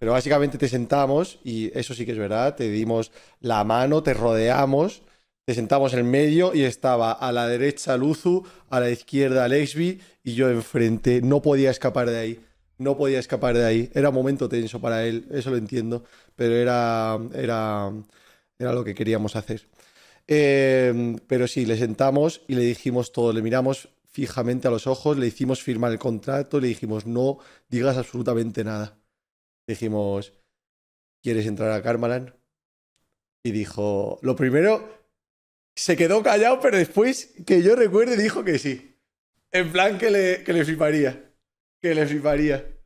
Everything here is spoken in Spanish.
Pero básicamente te sentamos y eso sí que es verdad, te dimos la mano, te rodeamos, te sentamos en medio y estaba a la derecha Luzu, a la izquierda Lexby y yo enfrente. No podía escapar de ahí, no podía escapar de ahí. Era un momento tenso para él, eso lo entiendo, pero era, era, era lo que queríamos hacer. Eh, pero sí, le sentamos y le dijimos todo, le miramos fijamente a los ojos, le hicimos firmar el contrato, le dijimos no digas absolutamente nada dijimos, ¿quieres entrar a Carmalan? Y dijo, lo primero, se quedó callado, pero después que yo recuerde dijo que sí. En plan que le, que le fliparía. Que le fliparía.